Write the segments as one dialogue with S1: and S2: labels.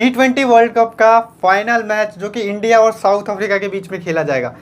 S1: T twenty world cup का final match जो कि इंडिया और साउथ अफ्रीका के बीच में खेला जाएगा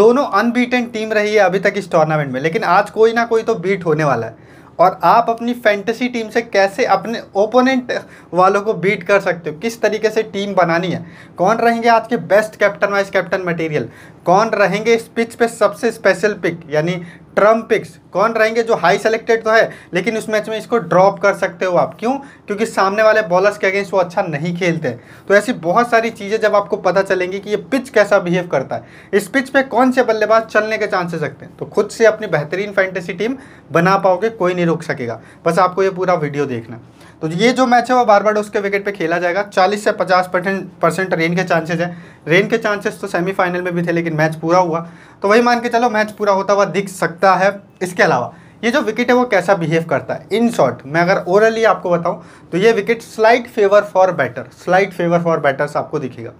S1: दोनों अनबीटेन टीम रही है अभी तक इस टूर्नामेंट में लेकिन आज कोई ना कोई तो बीट होने वाला है और आप अपनी फैंटेसी टीम से कैसे अपने ओपोनेंट वालों को बीट कर सकते हो किस तरीके से टीम बनानी है कौन रहेंगे आज के best captain vice captain material कौन रहेंगे इस पिच पे सबसे स्पेशल पिक यानी ट्रम पिक्स कौन रहेंगे जो हाई सेलेक्टेड तो है लेकिन उस मैच में इसको ड्रॉप कर सकते हो आप क्यों क्योंकि सामने वाले बॉलर्स के अगेंस्ट वो अच्छा नहीं खेलते तो ऐसी बहुत सारी चीज़ें जब आपको पता चलेंगी कि ये पिच कैसा बिहेव करता है इस पिच पे कौन से बल्लेबाज चलने के चांसेस रखते हैं तो खुद से अपनी बेहतरीन फैंटेसी टीम बना पाओगे कोई नहीं रोक सकेगा बस आपको ये पूरा वीडियो देखना तो ये जो मैच है वो बार बार उसके विकेट पे खेला जाएगा 40 से 50 परसेंट परसेंट रेन के चांसेस हैं रेन के चांसेस तो सेमीफाइनल में भी थे लेकिन मैच पूरा हुआ तो वही मान के चलो मैच पूरा होता हुआ दिख सकता है इसके अलावा ये जो विकेट है वो कैसा बिहेव करता है इन शॉर्ट मैं अगर ओवरली आपको बताऊँ तो ये wicket slight favour for batter slight favour for batters आपको दिखेगा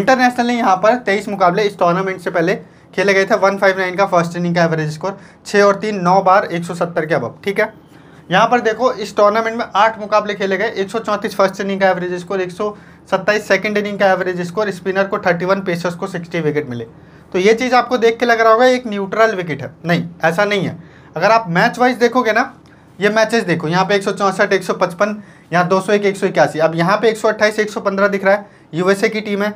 S1: इंटरनेशनल ने यहाँ पर तेईस मुकाबले इस टूर्नामेंट से पहले खेले गए थे वन फाइव नाइन का फर्स्ट इनिंग का एवरेज स्कोर छः और तीन नौ बार एक सौ सत्तर के अब ठीक है यहाँ पर देखो इस टूर्नामेंट में आठ मुकाबले खेले गए एक सौ चौंतीस फर्स्ट इनिंग का एवरेज स्कोर एक सौ सत्ताईस सेकेंड इनिंग का एवरेज स्कोर स्पिनर को थर्टी वन पेसर्स को सिक्सटी विकेट मिले तो ये चीज़ आपको देख के लग रहा होगा एक न्यूट्रल विकेट है नहीं ऐसा नहीं है अगर आप मैच वाइज देखोगे ना ये मैचेस देखो यहाँ पे एक सौ चौंसठ एक सौ पचपन यहाँ दो सौ एक एक सौ इक्यासी अब यहाँ पे एक सौ अट्ठाईस एक सौ पंद्रह दिख रहा है यूएसए की टीम है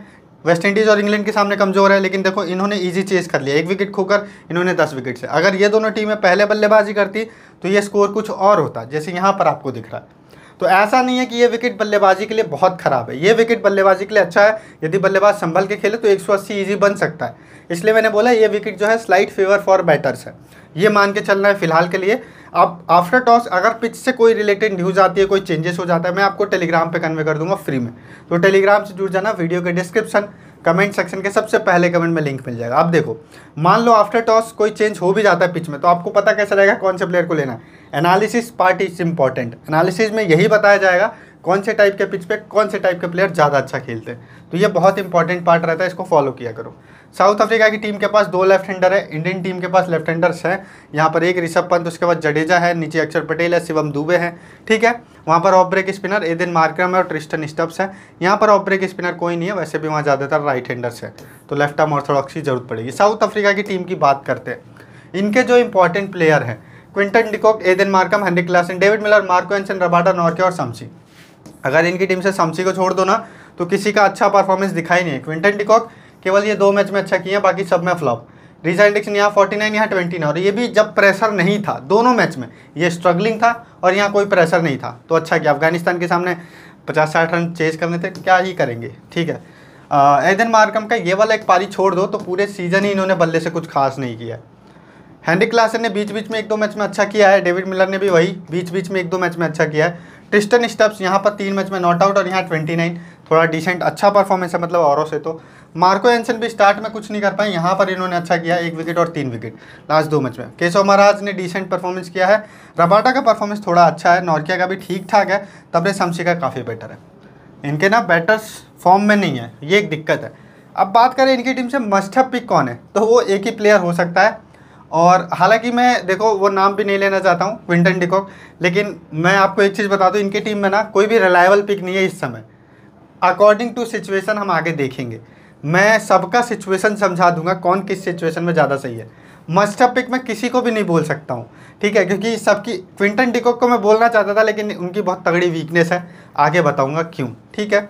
S1: वेस्ट इंडीज़ और इंग्लैंड के सामने कमजोर है लेकिन देखो इन्होंने ईजी चेस कर लिया एक विकेट खोकर इन्होंने दस विकेट से अगर ये दोनों टीमें पहले बल्लेबाजी करती तो ये स्कोर कुछ और होता जैसे यहाँ पर आपको दिख रहा है तो ऐसा नहीं है कि ये विकेट बल्लेबाजी के लिए बहुत ख़राब है ये विकेट बल्लेबाजी के लिए अच्छा है यदि बल्लेबाज संभल के खेले तो एक इजी बन सकता है इसलिए मैंने बोला ये विकेट जो है स्लाइट फेवर फॉर बैटर्स है ये मान के चलना है फिलहाल के लिए आप आफ्टर टॉस अगर पिच से कोई रिलेटेड न्यूज़ आती है कोई चेंजेस हो जाता है मैं आपको टेलीग्राम पे कन्वे कर दूंगा फ्री में तो टेलीग्राम से जुड़ जाना वीडियो के डिस्क्रिप्शन कमेंट सेक्शन के सबसे पहले कमेंट में लिंक मिल जाएगा आप देखो मान लो आफ्टर टॉस कोई चेंज हो भी जाता है पिच में तो आपको पता कैसा रहेगा कौन से प्लेयर को लेना है analysis part is important analysis में यही बताया जाएगा कौन से टाइप के पिच पे कौन से टाइप के प्लेयर ज़्यादा अच्छा खेलते हैं तो ये बहुत इंपॉर्टेंट पार्ट रहता है इसको फॉलो किया करो साउथ अफ्रीका की टीम के पास दो लेफ्ट हैंडर है इंडियन टीम के पास लेफ्ट हैंडर्स हैं यहाँ पर एक ऋषभ पंत उसके बाद जडेजा है नीचे अक्षर पटेल है शिवम दुबे हैं ठीक है वहाँ पर off break spinner Aiden Markram है और ट्रिस्टन स्टब्स है यहाँ पर ऑफ ब्रेक स्पिनर कोई नहीं है वैसे भी वहाँ ज़्यादातर राइट हैंडर्स है तो लेफ्ट आर्म ऑर्थोडॉक्स की जरूरत पड़ेगी साउथ अफ्रीका की टीम की बात करते हैं इनके जो इंपॉर्टेंट प्लेयर हैं Quinton de Kock Aiden Markram Heinrich Klaasen David Miller Marco Jansen Rabada Nortje और समसी अगर इनकी टीम से शमसी को छोड़ दो ना तो किसी का अच्छा परफॉर्मेंस दिखाई नहीं है क्विंटन डिकॉक केवल ये दो मैच में अच्छा किया बाकी सब में फ्लॉप रिजा इंडेक्सन यहाँ फोर्टी नाइन यहाँ ट्वेंटी नाइन और ये भी जब प्रेशर नहीं था दोनों मैच में ये स्ट्रगलिंग था और यहाँ कोई प्रेशर नहीं था तो अच्छा किया अफगानिस्तान के सामने पचास साठ रन चेज करने थे क्या ही करेंगे ठीक है एदन मार्कम का ये वाला एक पारी छोड़ दो तो पूरे सीजन ही इन्होंने बल्ले से कुछ खास नहीं किया हैंडी क्लासन ने बीच बीच में एक दो मैच में अच्छा किया है डेविड मिलर ने भी वही बीच बीच में एक दो मैच में अच्छा किया है ट्रिस्टन स्टब्स यहाँ पर तीन मैच में नॉट आउट और यहाँ ट्वेंटी नाइन थोड़ा डिसेंट अच्छा परफॉर्मेंस है मतलब औरों से तो मार्को एंसन भी स्टार्ट में कुछ नहीं कर पाए यहाँ पर इन्होंने अच्छा किया एक विकेट और तीन विकेट लास्ट दो मैच में केशव महाराज ने डिसेंट परफॉर्मेंस किया है रबाटा का परफॉर्मेंस थोड़ा अच्छा है नॉर्किया का भी ठीक ठाक है तबरे शमशी का काफ़ी बेटर है इनके ना बैटर्स फॉर्म में नहीं है ये एक दिक्कत है अब बात करें इनकी टीम से मस्टअप पिक कौन है तो वो एक ही प्लेयर हो सकता है और हालांकि मैं देखो वो नाम भी नहीं लेना चाहता हूँ क्विंटन डिकॉक लेकिन मैं आपको एक चीज़ बता दूँ इनकी टीम में ना कोई भी रिलायबल पिक नहीं है इस समय अकॉर्डिंग टू सिचुएशन हम आगे देखेंगे मैं सबका सिचुएशन समझा दूंगा कौन किस सिचुएशन में ज़्यादा सही है मस्टअप पिक मैं किसी को भी नहीं बोल सकता हूँ ठीक है क्योंकि सबकी क्विंटन डिकॉक को मैं बोलना चाहता था लेकिन उनकी बहुत तगड़ी वीकनेस है आगे बताऊँगा क्यों ठीक है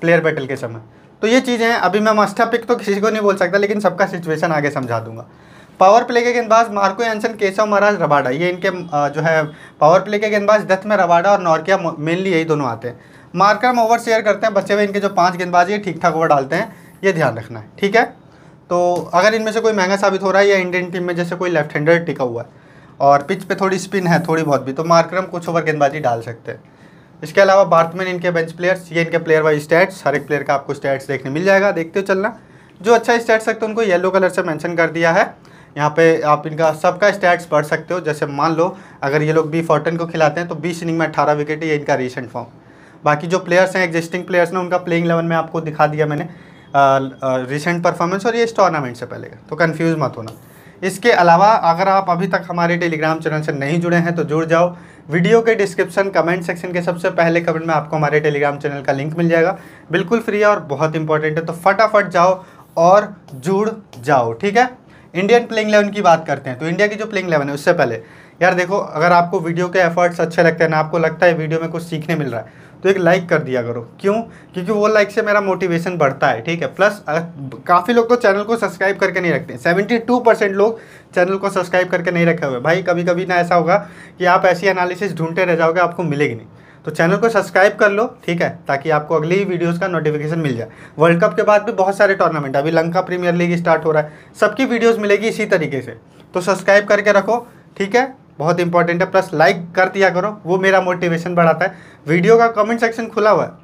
S1: प्लेयर बैटल के समय तो ये चीज़ें हैं अभी मैं मस्टअप पिक तो किसी को नहीं बोल सकता लेकिन सबका सिचुएशन आगे समझा दूंगा पावर प्ले के गेंदबाज Marco Jansen Keshav Maharaj Rabada ये इनके जो है पावर प्ले के गेंदबाज दत्त में रबाडा और नॉर्किया मेनली यही दोनों आते हैं मार्कर हम ओवर शेयर करते हैं बच्चे में इनके जो पाँच गेंदबाज ये ठीक ठाक ओवर डालते हैं ये ध्यान रखना है ठीक है तो अगर इनमें से कोई महंगा साबित हो रहा है या इंडियन टीम में जैसे कोई लेफ्ट हैंडर टिका हुआ है और पिच पर थोड़ी स्पिन है थोड़ी बहुत भी तो मार्कर हम कुछ ओवर गेंदबाजी डाल सकते हैं इसके अलावा भारतमैन इनके बेंच प्लेयर्स ये इनके प्लेयर वाइज स्टैट्स हर एक प्लेयर का आपको स्टैट्स देखने मिल जाएगा देखते हो चलना जो अच्छा स्टैट्स सकते हैं उनको येलो कलर से मैंशन कर दिया है यहाँ पे आप इनका सबका स्टैट्स पढ़ सकते हो जैसे मान लो अगर ये लोग बी फोर्टन को खिलाते हैं तो बीस इनिंग में अठारह विकेट ये इनका रिसेंट फॉर्म बाकी जो प्लेयर्स हैं एग्जिस्टिंग प्लेयर्स ने उनका प्लेइंग लेवल में आपको दिखा दिया मैंने रिसेंट परफॉर्मेंस और ये इस टूर्नामेंट से पहले का तो कन्फ्यूज़ मत होना इसके अलावा अगर आप अभी तक हमारे टेलीग्राम चैनल से नहीं जुड़े हैं तो जुड़ जाओ वीडियो के डिस्क्रिप्शन कमेंट सेक्शन के सबसे पहले कमेंट में आपको हमारे टेलीग्राम चैनल का लिंक मिल जाएगा बिल्कुल फ्री है और बहुत इंपॉर्टेंट है तो फटाफट जाओ और जुड़ जाओ ठीक है इंडियन प्लेइंग इलेवन की बात करते हैं तो इंडिया की जो प्लेइंग इलेवन है उससे पहले यार देखो अगर आपको वीडियो के एफर्ट्स अच्छे लगते हैं ना आपको लगता है वीडियो में कुछ सीखने मिल रहा है तो एक लाइक कर दिया करो क्यों क्योंकि वो लाइक से मेरा मोटिवेशन बढ़ता है ठीक है प्लस काफ़ी लोग तो चैनल को सब्सक्राइब करके नहीं रखते सेवेंटी टू परसेंट लोग चैनल को सब्सक्राइब करके नहीं रखे हुए भाई कभी कभी ना ऐसा होगा कि आप ऐसी एनालिसिस ढूंढते रह जाओगे आपको मिलेगी नहीं तो चैनल को सब्सक्राइब कर लो ठीक है ताकि आपको अगली ही वीडियोज़ का नोटिफिकेशन मिल जाए वर्ल्ड कप के बाद भी बहुत सारे टूर्नामेंट अभी लंका प्रीमियर लीग स्टार्ट हो रहा है सबकी वीडियोज़ मिलेगी इसी तरीके से तो सब्सक्राइब करके रखो ठीक है बहुत इंपॉर्टेंट है प्लस लाइक कर दिया करो वो मेरा मोटिवेशन बढ़ाता है वीडियो का कमेंट सेक्शन खुला हुआ है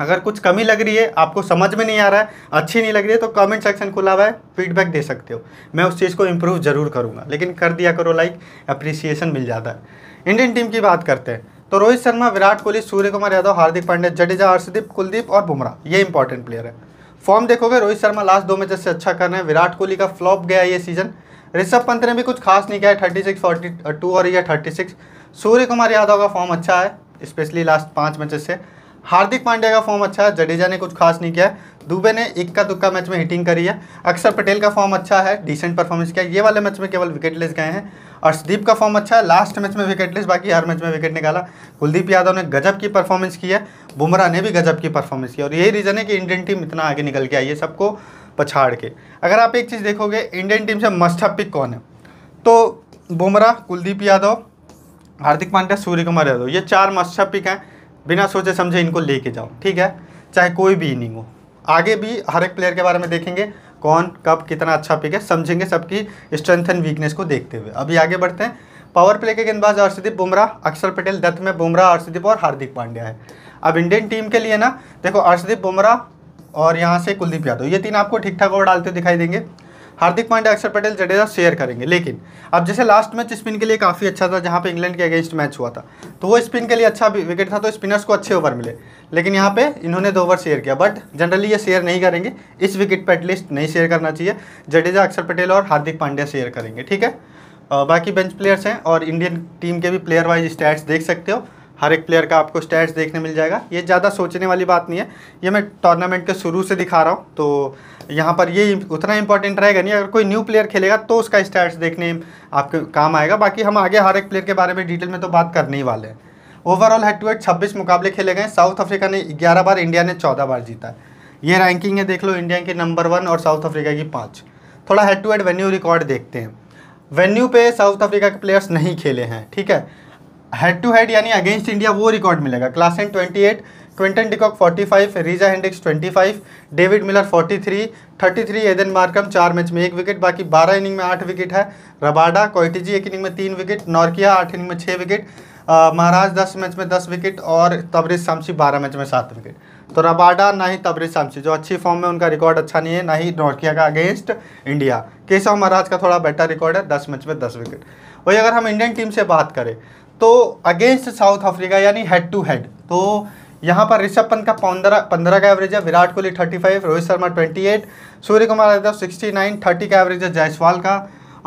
S1: अगर कुछ कमी लग रही है आपको समझ में नहीं आ रहा है अच्छी नहीं लग रही है तो कमेंट सेक्शन खुला हुआ है फीडबैक दे सकते हो मैं उस चीज़ को इम्प्रूव ज़रूर करूँगा लेकिन कर दिया करो लाइक अप्रिसिएशन मिल जाता है इंडियन टीम की बात करते हैं तो रोहित शर्मा विराट कोहली सूर्य कुमार यादव हार्दिक पांड्या जडेजा हर्षदीप कुलदीप और बुमराह ये इंपॉर्टेंट प्लेयर है फॉर्म देखोगे रोहित शर्मा लास्ट दो मैचेस से अच्छा कर रहे हैं विराट कोहली का फ्लॉप गया ये सीजन ऋषभ पंत ने भी कुछ खास नहीं किया है थर्टी सिक्स फोर्टी टू और यह थर्टी सिक्स सूर्य कुमार यादव का फॉर्म अच्छा है स्पेशली लास्ट पाँच मैचेस से हार्दिक पांड्या का फॉर्म अच्छा है जडेजा ने कुछ खास नहीं किया है दुबे ने एक का दुक्का मैच में हिटिंग करी है अक्षर पटेल का फॉर्म अच्छा है डिसेंट परफॉर्मेंस किया ये वाले मैच में केवल विकेट लेस गए हैं अर्शदीप का फॉर्म अच्छा है लास्ट मैच में विकेट लेस बाकी हर मैच में विकेट निकाला कुलदीप यादव ने गजब की परफॉर्मेंस की है बुमराह ने भी गजब की परफॉर्मेंस की और यही रीज़न है कि इंडियन टीम इतना आगे निकल के आई है सबको पछाड़ के अगर आप एक चीज़ देखोगे इंडियन टीम से मस्ट पिक कौन है तो बुमराह कुलदीप यादव हार्दिक पांड्या सूर्य कुमार यादव ये चार मस्ट पिक हैं बिना सोचे समझे इनको लेके जाओ ठीक है चाहे कोई भी इनिंग हो आगे भी हर एक प्लेयर के बारे में देखेंगे कौन कब कितना अच्छा पिक है समझेंगे सबकी स्ट्रेंथ एंड वीकनेस को देखते हुए अभी आगे बढ़ते हैं पावर प्ले के गेंदबाज अर्षदीप बुमराह अक्षर पटेल दत्त में बुमराह अर्षदीप और हार्दिक पांड्या है अब इंडियन टीम के लिए ना देखो अर्षदीप बुमराह और यहाँ से कुलदीप यादव ये तीन आपको ठीक ठाक ओवर डालते दिखाई देंगे हार्दिक पांड्या अक्षर पटेल जडेजा शेयर करेंगे लेकिन अब जैसे लास्ट मैच स्पिन के लिए काफ़ी अच्छा था जहाँ पे इंग्लैंड के अगेंस्ट मैच हुआ था तो वो स्पिन के लिए अच्छा विकेट था तो स्पिनर्स को अच्छे ओवर मिले लेकिन यहाँ पे इन्होंने दो ओवर शेयर किया बट जनरली ये शेयर नहीं करेंगे इस विकेट पर एटलीस्ट नहीं शेयर करना चाहिए जडेजा अक्षर पटेल और हार्दिक पांड्या शेयर करेंगे ठीक है बाकी बेंच प्लेयर्स हैं और इंडियन टीम के भी प्लेयर वाइज स्टैट्स देख सकते हो हर एक प्लेयर का आपको स्टैट्स देखने मिल जाएगा ये ज़्यादा सोचने वाली बात नहीं है ये मैं टूर्नामेंट के शुरू से दिखा रहा हूँ तो यहाँ पर ये उतना इंपॉर्टेंट रहेगा नहीं अगर कोई न्यू प्लेयर खेलेगा तो उसका स्टैट्स देखने आपके काम आएगा बाकी हम आगे हर एक प्लेयर के बारे में डिटेल में तो बात करने ही वाले हैं ओवरऑल हेड टू हेड छब्बीस मुकाबले खेले गए साउथ अफ्रीका ने ग्यारह बार इंडिया ने चौदह बार जीता है ये रैंकिंग है देख लो इंडिया की नंबर वन और साउथ अफ्रीका की पाँच थोड़ा head to head venue record देखते हैं वेन्यू पे साउथ अफ्रीका के प्लेयर्स नहीं खेले हैं ठीक है हेड टू हेड यानी अगेंस्ट इंडिया वो रिकॉर्ड मिलेगा Klaasen twenty eight Quinton de Kock 45 Reeza Hendricks 25 David Miller 43 33 Aiden Markram चार मैच में एक विकेट बाकी 12 इनिंग में आठ विकेट है रबाडा कोइटिजी एक इनिंग में तीन विकेट नॉर्किया आठ इनिंग में छः विकेट महाराज दस मैच में दस विकेट और तबरेज शामसी बारह मैच में सात विकेट तो रबाडा ना ही तबरेज शामसी जो अच्छी फॉर्म में उनका रिकॉर्ड अच्छा नहीं है ना ही नॉर्किया का अगेंस्ट इंडिया केशव महाराज का थोड़ा बेटर रिकॉर्ड है दस मैच में दस विकेट वही अगर हम इंडियन टीम से बात करें तो अगेंस्ट साउथ अफ्रीका यानी हेड टू हेड तो यहाँ पर ऋषभ पंत का पंद्रह पंद्रह का एवरेज है Virat Kohli thirty five Rohit Sharma twenty eight Surya Kumar Yadav sixty nine thirty का एवरेज है जायसवाल का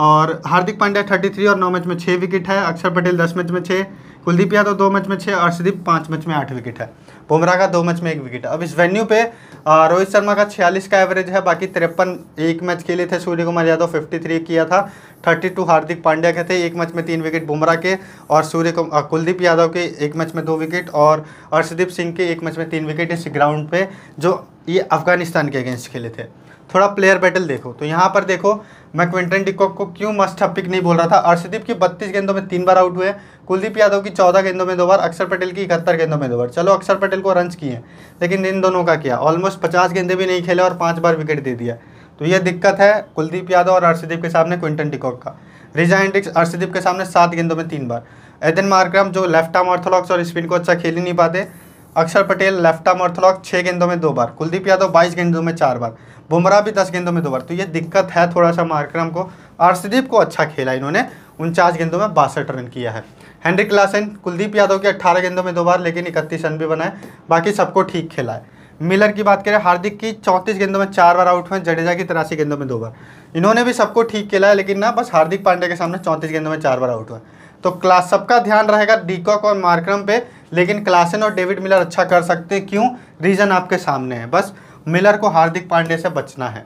S1: और हार्दिक पांड्या थर्टी थ्री और नौ मैच में छः विकेट है अक्षर पटेल दस मैच में छः कुलदीप यादव दो मैच में छः अर्षदीप पाँच मैच में आठ विकेट है बुमराह का दो मैच में एक विकेट है अब इस वेन्यू पे रोहित शर्मा का छियालीस का एवरेज है बाकी तिरपन एक मैच खेले थे सूर्य कुमार यादव फिफ्टी थ्री किया था थर्टी टू हार्दिक पांड्या के थे एक मैच में तीन विकेट बुमराह के और सूर्य कुलदीप यादव के एक मैच में दो विकेट और अर्षदीप सिंह के एक मैच में तीन विकेट इस ग्राउंड पे जो ये अफगानिस्तान के अगेंस्ट खेले थे थोड़ा प्लेयर बैटल देखो तो यहाँ पर देखो मैं क्विंटन डिकॉक को क्यों मस्ट पिक नहीं बोल रहा था अर्षदीप की बत्तीस गेंदों में तीन बार आउट हुए कुलदीप यादव की चौदह गेंदों में दो बार अक्षर पटेल की इकहत्तर गेंदों में दो बार चलो अक्षर पटेल को रन किए लेकिन इन दोनों का किया ऑलमोस्ट पचास गेंदे भी नहीं खेले और पाँच बार विकेट दे दिया तो यह दिक्कत है कुलदीप यादव और अर्षदीप के सामने क्विंटन डिकॉक का रिजा एंड्रिक्स अर्षदीप के सामने सात गेंदों में तीन बार एदन मार्क्रम जो लेफ्ट आर्म ऑर्थोलॉक्स और स्पिन को अच्छा खेल ही नहीं पाते अक्षर पटेल लेफ्ट आर्म ऑर्थोलॉक्स छः गेंदों में दो बार कुलदीप यादव बाईस गेंदों में चार बार बुमराह भी दस गेंदों में दो बार तो ये दिक्कत है थोड़ा सा मार्क्रम को अर्शदीप को अच्छा खेला इन्होंने उनचास गेंदों में बासठ रन किया है हैंड्रिक क्लासन कुलदीप यादव के अट्ठारह गेंदों में दो बार लेकिन इकतीस रन भी बनाए बाकी सबको ठीक खेला है मिलर की बात करें हार्दिक की चौंतीस गेंदों में चार बार आउट हुए जडेजा की तिरासी गेंदों में दो बार इन्होंने भी सबको ठीक खेला है लेकिन ना बस हार्दिक पांडे के सामने चौंतीस गेंदों में चार बार आउट हुए तो क्लास सबका ध्यान रहेगा डीकॉक और मार्क्रम पे लेकिन क्लासन और डेविड मिलर अच्छा कर सकते क्यों रीज़न आपके सामने है बस मिलर को हार्दिक पांडे से बचना है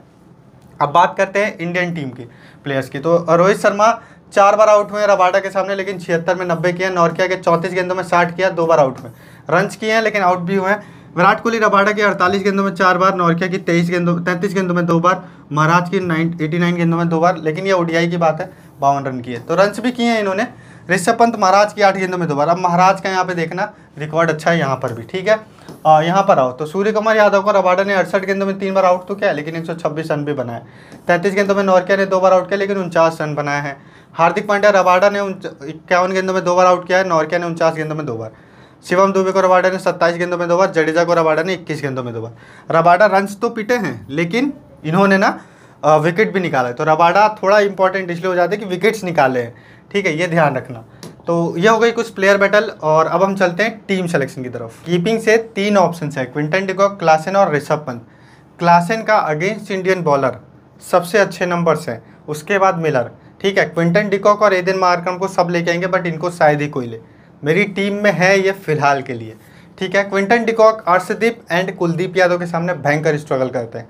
S1: अब बात करते हैं इंडियन टीम के प्लेयर्स की तो रोहित शर्मा चार बार आउट हुए रबाडा के सामने लेकिन छिहत्तर में नब्बे किया नौरकिया के चौंतीस गेंदों में साठ किया दो बार आउट हुए रन किए हैं लेकिन आउट भी हुए हैं विराट कोहली रबाडा की अड़तालीस गेंदों में चार बार नौरकिया की तेईस गेंदों तैंतीस गेंदों में दो बार महाराज की नाइन एटी नाइन गेंदों में दो बार लेकिन ये ओडीआई की बात है बावन रन किए तो रन भी किए हैं इन्होंने ऋषभ पंत महाराज की आठ गेंदों में दो बार अब महाराज का यहाँ पे देखना रिकॉर्ड अच्छा है यहाँ पर भी ठीक है यहाँ पर आओ तो सूर्य कुमार यादव को रबाडा ने अड़सठ गेंदों में तीन बार आउट तो किया लेकिन एक रन भी बनाए तैंतीस गेंदों में नौरकिया ने दो बार आउट किया लेकिन उनचास रन बनाए हैं हार्दिक पांड्या रबाडा ने इक्यावन गेंदों में दो बार आउट किया है नौरकिया ने उनचास गेंदों में दो बार शिवम दुबे को रबाडा ने सत्ताईस गेंदों में दो बार जडेजा को रबाडा ने इक्कीस गेंदों में दो बार रबाडा रन तो पिटे हैं लेकिन इन्होंने ना विकेट भी निकाला है तो रबाडा थोड़ा इंपॉर्टेंट इसलिए हो जाता है कि विकेट्स निकाले हैं ठीक है ये ध्यान रखना तो ये हो गई कुछ प्लेयर बैटल और अब हम चलते हैं टीम सेलेक्शन की तरफ कीपिंग से तीन ऑप्शन है क्विंटन डिकॉक क्लासन और ऋषभ पंत क्लासन का अगेंस्ट इंडियन बॉलर सबसे अच्छे नंबर्स हैं उसके बाद मिलर ठीक है क्विंटन डिकॉक और एदिन मार्क्रम को सब लेके आएंगे बट इनको शायद ही कोई ले मेरी टीम में है ये फिलहाल के लिए ठीक है Quinton de Kock Arshdeep and Kuldeep Yadav के सामने भयंकर स्ट्रगल करते हैं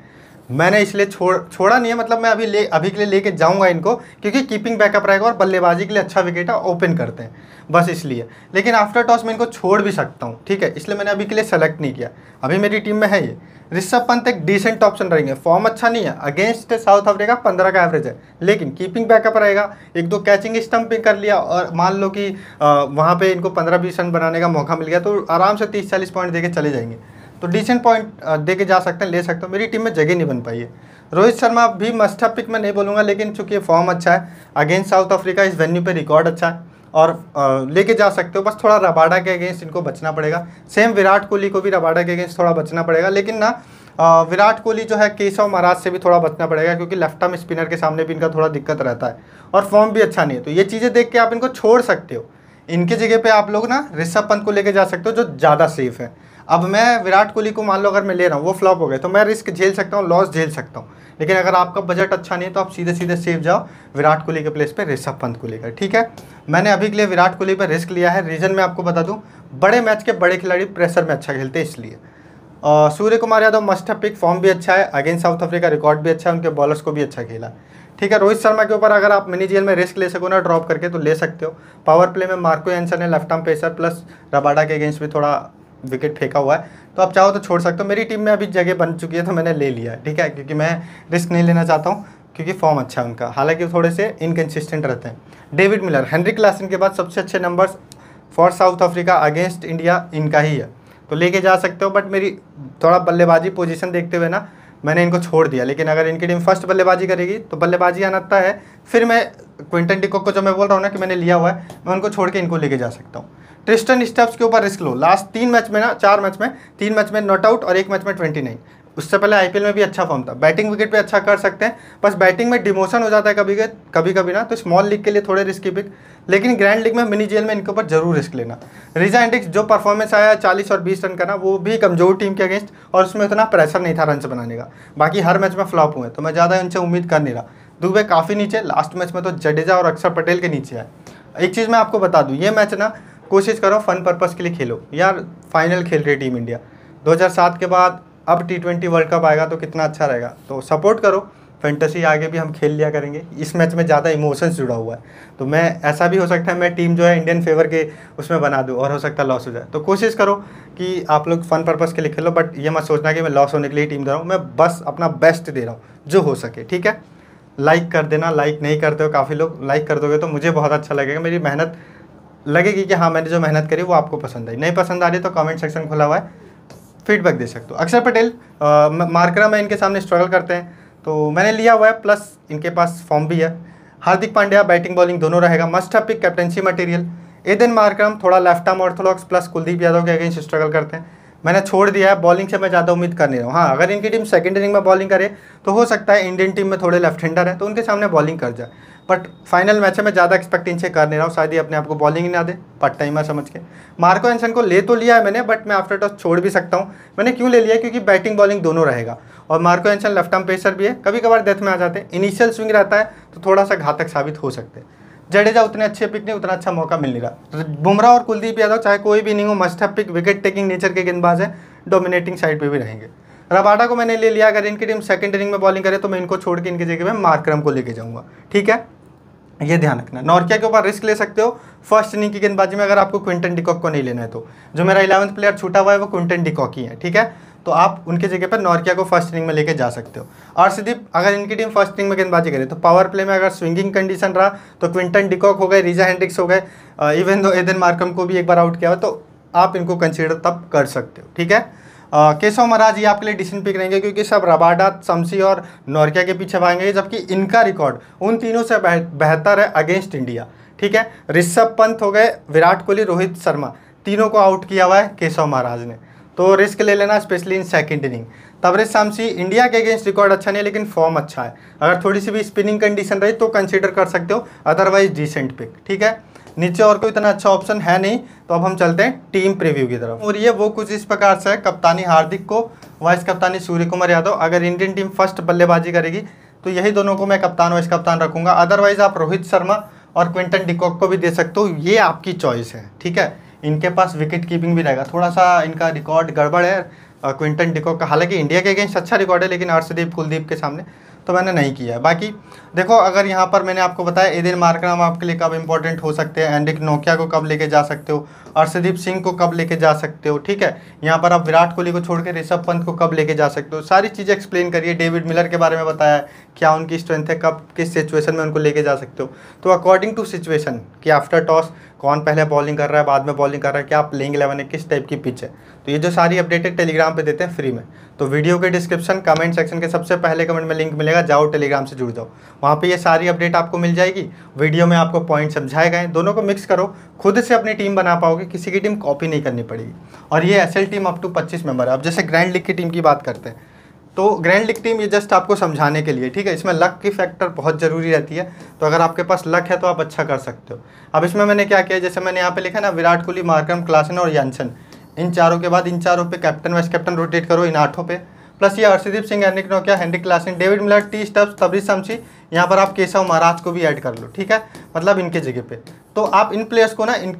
S1: मैंने इसलिए छोड़ छोड़ा नहीं है मतलब मैं अभी ले अभी के लिए लेके जाऊंगा इनको क्योंकि कीपिंग बैकअप रहेगा और बल्लेबाजी के लिए अच्छा विकेट है ओपन करते हैं बस इसलिए लेकिन आफ्टर टॉस मैं इनको छोड़ भी सकता हूँ ठीक है इसलिए मैंने अभी के लिए सेलेक्ट नहीं किया अभी मेरी टीम में है ये ऋषभ पंत एक डिसेंट ऑप्शन रहेंगे फॉर्म अच्छा नहीं है अगेंस्ट साउथ अफ्रीका पंद्रह का एवरेज है लेकिन कीपिंग बैकअप रहेगा एक दो कैचिंग स्टम्पिंग कर लिया और मान लो कि वहाँ पर इनको पंद्रह बीस रन बनाने का मौका मिल गया तो आराम से तीस चालीस पॉइंट दे चले जाएंगे तो डिसेंट पॉइंट दे के जा सकते हैं ले सकते हैं मेरी टीम में जगह नहीं बन पाई है रोहित शर्मा भी मस्टअप पिक मैं नहीं बोलूँगा लेकिन चूंकि ये फॉर्म अच्छा है अगेंस्ट साउथ अफ्रीका इस वेन्यू पर रिकॉर्ड अच्छा है और लेके जा सकते हो बस थोड़ा रबाडा के अगेंस्ट इनको बचना पड़ेगा सेम विराट कोहली को भी रबाडा के अगेंस्ट थोड़ा बचना पड़ेगा लेकिन ना विराट कोहली जो है केशव महाराज से भी थोड़ा बचना पड़ेगा क्योंकि लेफ्ट आर्म स्पिनर के सामने भी इनका थोड़ा दिक्कत रहता है और फॉर्म भी अच्छा नहीं है तो ये चीज़ें देख के आप इनको छोड़ सकते हो इनके जगह पे आप लोग ना ऋषभ पंत को लेके जा सकते हो जो ज़्यादा सेफ है अब मैं विराट कोहली को मान लो अगर मैं ले रहा हूँ वो फ्लॉप हो गए तो मैं रिस्क झेल सकता हूँ लॉस झेल सकता हूँ लेकिन अगर आपका बजट अच्छा नहीं है तो आप सीधे सीधे सेफ जाओ विराट कोहली के प्लेस पे ऋषभ पंत को लेकर ठीक है मैंने अभी के लिए विराट कोहली पर रिस्क लिया है रीज़न मैं आपको बता दूँ बड़े मैच के बड़े खिलाड़ी प्रेशर में अच्छा खेलते हैं इसलिए Surya Kumar Yadav must pick form भी अच्छा है अगेंस्ट साउथ अफ्रीका रिकॉर्ड भी अच्छा है उनके बॉलर्स को भी अच्छा खेला ठीक है रोहित शर्मा के ऊपर अगर आप मिनी जेल में रिस्क ले सको ना ड्रॉप करके तो ले सकते हो पावर प्ले में मार्को एंसर है left arm pacer plus Rabada के अगेंस्ट भी थोड़ा विकेट फेंका हुआ है तो आप चाहो तो छोड़ सकते हो मेरी टीम में अभी जगह बन चुकी है तो मैंने ले लिया ठीक है क्योंकि मैं रिस्क नहीं लेना चाहता हूँ क्योंकि फॉर्म अच्छा है उनका हालांकि थोड़े से इनकन्सिस्टेंट रहते हैं डेविड मिलर हेनरी क्लासन के बाद सबसे अच्छे numbers for South Africa against India इनका ही है तो लेके जा सकते हो बट मेरी थोड़ा बल्लेबाजी पोजीशन देखते हुए ना मैंने इनको छोड़ दिया लेकिन अगर इनकी टीम फर्स्ट बल्लेबाजी करेगी तो बल्लेबाजी अनत्ता है फिर मैं क्विंटन डिकॉक को जो मैं बोल रहा हूँ ना कि मैंने लिया हुआ है मैं उनको छोड़ के इनको लेके जा सकता हूँ ट्रिस्टन स्टेप्स के ऊपर रिस्क लो लास्ट तीन मैच में ना चार मैच में तीन मैच में नॉट आउट और एक मैच में ट्वेंटी नाइन उससे पहले आईपीएल में भी अच्छा फॉर्म था बैटिंग विकेट पे अच्छा कर सकते हैं बस बैटिंग में डिमोशन हो जाता है कभी कभी कभी ना तो स्मॉल लीग के लिए थोड़े रिस्की पिक लेकिन ग्रैंड लीग में मिनी जेल में इनके ऊपर जरूर रिस्क लेना रिजा एंडिक्स जो परफॉर्मेंस आया चालीस और बीस रन का ना वो भी कमजोर टीम के अगेंस्ट और उसमें उतना प्रेशर नहीं था रन से बनाने का बाकी हर मैच में फ्लॉप हुए तो मैं ज़्यादा उनसे उम्मीद कर नहीं रहा दुबे काफ़ी नीचे लास्ट मैच में तो जडेजा और अक्षर पटेल के नीचे आए एक चीज़ मैं आपको बता दूँ ये मैच ना कोशिश करो फन पर्पज़ के लिए खेलो यार फाइनल खेल रही टीम इंडिया 2007 के बाद अब टी ट्वेंटी वर्ल्ड कप आएगा तो कितना अच्छा रहेगा तो सपोर्ट करो फेंटसी आगे भी हम खेल लिया करेंगे इस मैच में ज़्यादा इमोशंस जुड़ा हुआ है तो मैं ऐसा भी हो सकता है मैं टीम जो है इंडियन फेवर के उसमें बना दूँ और हो सकता है लॉस हो जाए तो कोशिश करो कि आप लोग फ़न पर्पज़ के लिए खेलो बट ये मत सोचना कि मैं लॉस होने के लिए टीम दे रहा हूँ मैं बस अपना बेस्ट दे रहा हूँ जो हो सके ठीक है लाइक कर देना लाइक नहीं करते हो काफ़ी लोग लाइक कर दोगे तो मुझे बहुत अच्छा लगेगा मेरी मेहनत लगेगी कि हाँ मैंने जो मेहनत करी वो आपको पसंद आई नहीं पसंद आ रही तो कमेंट सेक्शन खुला हुआ है फीडबैक दे सकते हो अक्षर पटेल मार्करा में इनके सामने स्ट्रगल करते हैं तो मैंने लिया हुआ है प्लस इनके पास फॉर्म भी है हार्दिक पांड्या बैटिंग बॉलिंग दोनों रहेगा मस्ट है pick captaincy material Aiden Markram थोड़ा left arm orthodox plus Kuldeep Yadav के अगेंस्ट स्ट्रगल करते हैं मैंने छोड़ दिया है बॉलिंग से मैं ज़्यादा उम्मीद कर नहीं रहा हूँ हाँ अगर इनकी टीम सेकेंड इनिंग में बॉलिंग करे तो हो सकता है इंडियन टीम में थोड़े लेफ्ट हैंडर है तो उनके सामने बॉलिंग कर जाए बट फाइनल मैच में ज़्यादा एक्सपेक्ट इनसे कर नहीं रहा हूँ शायद ही अपने आपको बॉलिंग ही ना दे पार्ट टाइमर समझ के मार्को एंसन को ले तो लिया है मैंने बट मैं आफ्टर टॉस छोड़ भी सकता हूँ मैंने क्यों ले लिया क्योंकि बैटिंग बॉलिंग दोनों रहेगा और Marco Jansen left arm pacer भी है कभी कभार डेथ में आ जाते हैं इनिशियल स्विंग रहता है तो थोड़ा सा घातक साबित हो सकते हैं जडेजा उतने अच्छे पिक नहीं उतना अच्छा मौका मिल नहीं रहा तो बुमराह और कुलदीप यादव चाहे कोई भी नहीं हो मस्ट है पिक विकेट टेकिंग नेचर के गेंदबाज हैं डोमिनेटिंग साइड पे भी रहेंगे रबाडा को मैंने ले लिया अगर इनकी टीम सेकंड इनिंग में बॉलिंग करे तो मैं इनको छोड़ के इनकी जगह में मार्क्रम को लेके जाऊंगा ठीक है ये ध्यान रखना नॉर्किया के ऊपर रिस्क ले सकते हो फर्स्ट इनिंग की गेंदबाजी में अगर आपको क्विंटन डिकॉक को नहीं लेना है तो जो मेरा इलेवंथ प्लेयर छूटा हुआ है वो क्विंटन डिकॉक ही है ठीक है तो आप उनके जगह पर नॉर्किया को फर्स्ट इनिंग में लेके जा सकते हो सिद्धिप अगर इनकी टीम फर्स्ट इनिंग में गेंदबाजी करे तो पावर प्ले में अगर स्विंगिंग कंडीशन रहा तो क्विंटन डिकॉक हो गए रीजा हैंड्रिक्स हो गए इवन दो एदन मार्कम को भी एक बार आउट किया हुआ तो आप इनको कंसिडर तब कर सकते हो ठीक है केशव महाराज ये आपके लिए डिसीजन पिक रहेंगे क्योंकि सब रबाडा शमसी और नॉर्किया के पीछे भागेंगे जबकि इनका रिकॉर्ड उन तीनों से बेहतर है अगेंस्ट इंडिया ठीक है ऋषभ पंत हो गए विराट कोहली रोहित शर्मा तीनों को आउट किया हुआ है केशव महाराज ने तो रिस्क ले लेना specially in second inning Tabraiz Shamsi India के अगेंस्ट रिकॉर्ड अच्छा नहीं है लेकिन फॉर्म अच्छा है अगर थोड़ी सी भी स्पिनिंग कंडीशन रही तो कंसिडर कर सकते हो अदरवाइज डिसेंट पिक ठीक है नीचे और कोई इतना अच्छा ऑप्शन है नहीं तो अब हम चलते हैं टीम प्रीव्यू की तरफ और ये वो कुछ इस प्रकार से है कप्तानी हार्दिक को वाइस कप्तानी सूर्य कुमार यादव अगर इंडियन टीम फर्स्ट बल्लेबाजी करेगी तो यही दोनों को मैं कप्तान वाइस कप्तान रखूंगा अदरवाइज आप रोहित शर्मा और क्विंटन डिकॉक को भी दे सकते हो ये आपकी चॉइस है ठीक है इनके पास विकेट कीपिंग भी रहेगा थोड़ा सा इनका रिकॉर्ड गड़बड़ है क्विंटन डिकॉक का हालांकि इंडिया के अगेंस्ट अच्छा रिकॉर्ड है लेकिन अर्षदीप कुलदीप के सामने तो मैंने नहीं किया है बाकी देखो अगर यहाँ पर मैंने आपको बताया एदिन मार्कराम आपके लिए कब इंपॉर्टेंट हो सकते हैं एंडिक नोकिया को कब लेके जा सकते हो अर्षदीप सिंह को कब लेके जा सकते हो ठीक है यहाँ पर आप विराट कोहली को छोड़ के ऋषभ पंत को कब लेके जा सकते हो सारी चीज़ें एक्सप्लेन करिए डेविड मिलर के बारे में बताया क्या उनकी स्ट्रेंथ है कब किस सिचुएशन में उनको लेके जा सकते हो तो अकॉर्डिंग टू सिचुएशन कि आफ्टर टॉस कौन पहले बॉलिंग कर रहा है बाद में बॉलिंग कर रहा है क्या प्लेइंग इलेवन है किस टाइप की पिच है तो ये जो सारी अपडेटेड टेलीग्राम पे देते हैं फ्री में तो वीडियो के डिस्क्रिप्शन कमेंट सेक्शन के सबसे पहले कमेंट में लिंक मिलेगा जाओ टेलीग्राम से जुड़ जाओ वहाँ पर ये सारी अपडेट आपको मिल जाएगी वीडियो में आपको पॉइंट समझाए गए दोनों को मिक्स करो खुद से अपनी टीम बना पाओगे किसी की टीम कॉपी नहीं करनी पड़ेगी और ये एस टीम अप टू पच्चीस मेंबर है अब जैसे ग्रैंड लीग की टीम की बात करते हैं तो ग्रैंड लिक टीम ये जस्ट आपको समझाने के लिए ठीक है इसमें लक की फैक्टर बहुत ज़रूरी रहती है तो अगर आपके पास लक है तो आप अच्छा कर सकते हो अब इसमें मैंने क्या किया जैसे मैंने यहाँ पे लिखा ना विराट कोहली मार्कम क्लासन और यानसन इन चारों के बाद इन चारों पे कैप्टन वाइस कैप्टन रोटेट करो इन आठों पे प्लस ये Arshdeep Singh एनिक Nokia handy Klaasen David Miller T stubs तबरी शमसी यहाँ पर आप केशव महाराज को भी ऐड कर लो ठीक है मतलब इनके जगह पर तो आप इन प्लेयर्स को ना इन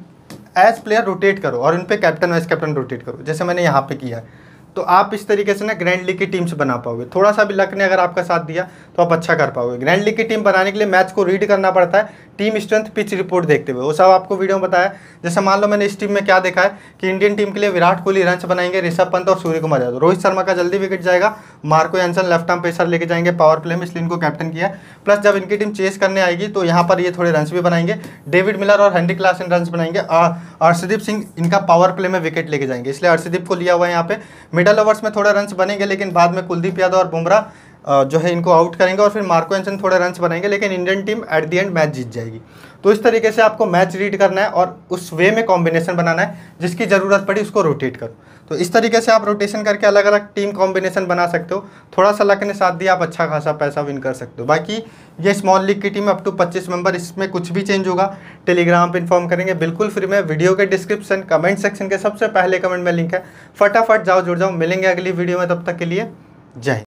S1: एज प्लेयर रोटेट करो और इन पर कैप्टन वाइस कैप्टन रोटेट करो जैसे मैंने यहाँ पे किया है तो आप इस तरीके से ना ग्रैंड लीग की टीम्स बना पाओगे थोड़ा सा भी लक ने अगर आपका साथ दिया तो आप अच्छा कर पाओगे ग्रैंड लीग की टीम बनाने के लिए मैच को रीड करना पड़ता है टीम स्ट्रेंथ पिच रिपोर्ट देखते हुए वो सब आपको वीडियो में बताया जैसे मान लो मैंने इस टीम में क्या देखा है कि इंडियन टीम के लिए विराट कोहली रन बनाएंगे ऋषभ पंत और सूर्य कुमार यादव रोहित शर्मा का जल्दी विकेट जाएगा Marco Jansen left arm pacer लेके जाएंगे पावर प्ले में इसलिए इनको कैप्टन किया प्लस जब इनकी टीम चेस करने आएगी तो यहाँ पर ये थोड़े रन भी बनाएंगे डेविड मिलर और हेनरी क्लासन रन बनाएंगे अर्षदीप सिंह इनका पावर प्ले में विकेट लेके जाएंगे इसलिए अर्षदीप को लिया हुआ है यहाँ पे मिडल ओवर्स में थोड़े रन बनेंगे लेकिन बाद में कुलदीप यादव और बुमराह जो है इनको आउट करेंगे और फिर मार्को एंसन थोड़े रन्स बनेंगे लेकिन Indian team at the end match जीत जाएगी तो इस तरीके से आपको मैच रीड करना है और उस वे में कॉम्बिनेशन बनाना है जिसकी ज़रूरत पड़ी उसको रोटेट करो तो इस तरीके से आप रोटेशन करके अलग अलग टीम कॉम्बिनेशन बना सकते हो थोड़ा सा लक ने साथ दिया आप अच्छा खासा पैसा विन कर सकते हो बाकी ये स्मॉल लीग की टीम अप टू 25 मेंबर इसमें कुछ भी चेंज होगा टेलीग्राम पर इन्फॉर्म करेंगे बिल्कुल फ्री में वीडियो के डिस्क्रिप्शन कमेंट सेक्शन के सबसे पहले कमेंट में लिंक है फटाफट जाओ जुड़ जाओ मिलेंगे अगली वीडियो में तब तक के लिए जय